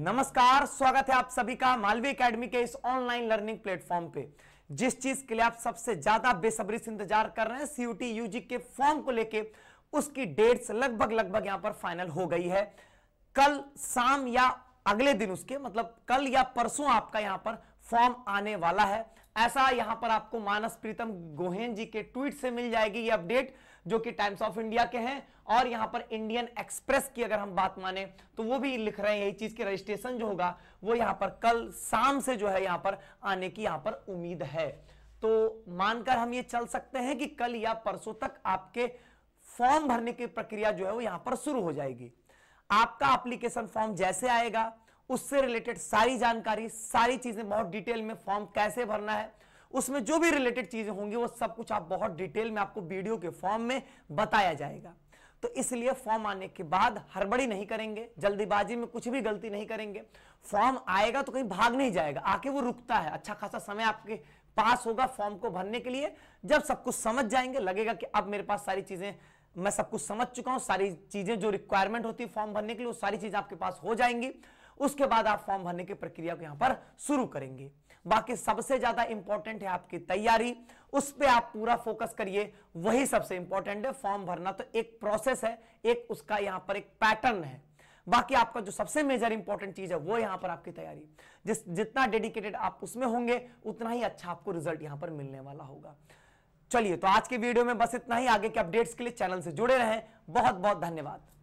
नमस्कार स्वागत है आप सभी का मालवीय एकेडमी के इस ऑनलाइन लर्निंग प्लेटफॉर्म पे जिस चीज के लिए आप सबसे ज्यादा बेसब्री से इंतजार कर रहे हैं सीयूटी यूजी के फॉर्म को लेके उसकी डेट्स लगभग लगभग यहां पर फाइनल हो गई है कल शाम या अगले दिन उसके मतलब कल या परसों आपका यहां पर फॉर्म आने वाला है ऐसा यहां पर आपको मानस प्रीतम गोहेन जी के ट्वीट से मिल जाएगी ये अपडेट जो कि टाइम्स ऑफ इंडिया के हैं और यहां पर इंडियन एक्सप्रेस की अगर हम बात माने तो वो भी लिख रहे हैं यही चीज के रजिस्ट्रेशन जो होगा वो यहां पर कल शाम से जो है यहां पर आने की यहां पर उम्मीद है तो मानकर हम ये चल सकते हैं कि कल या परसों तक आपके फॉर्म भरने की प्रक्रिया जो है वो यहां पर शुरू हो जाएगी आपका एप्लीकेशन फॉर्म जैसे आएगा उससे रिलेटेड सारी जानकारी सारी चीजें बहुत डिटेल में फॉर्म कैसे भरना है उसमें जो भी रिलेटेड चीजें होंगी वो सब कुछ आप बहुत डिटेल में आपको वीडियो के फॉर्म में बताया जाएगा तो इसलिए फॉर्म आने के बाद हड़बड़ी नहीं करेंगे जल्दीबाजी में कुछ भी गलती नहीं करेंगे फॉर्म आएगा तो कहीं भाग नहीं जाएगा आके वो रुकता है अच्छा खासा समय आपके पास होगा फॉर्म को भरने के लिए जब सब कुछ समझ जाएंगे लगेगा कि अब मेरे पास सारी चीजें मैं सब कुछ समझ चुका हूं सारी चीजें जो रिक्वायरमेंट होती है फॉर्म भरने के लिए वो सारी चीजें आपके पास हो जाएंगी उसके बाद आप फॉर्म भरने की प्रक्रिया को यहां पर शुरू करेंगे बाकी सबसे ज्यादा इंपॉर्टेंट है आपकी तैयारी उस पर आप पूरा फोकस करिए वही सबसे इंपॉर्टेंट है फॉर्म भरना तो एक प्रोसेस है एक उसका यहां पर एक पैटर्न है बाकी आपका जो सबसे मेजर इंपॉर्टेंट चीज है वो यहां पर आपकी तैयारी जिस जितना डेडिकेटेड आप उसमें होंगे उतना ही अच्छा आपको रिजल्ट यहां पर मिलने वाला होगा चलिए तो आज के वीडियो में बस इतना ही आगे के अपडेट्स के लिए चैनल से जुड़े रहें बहुत बहुत धन्यवाद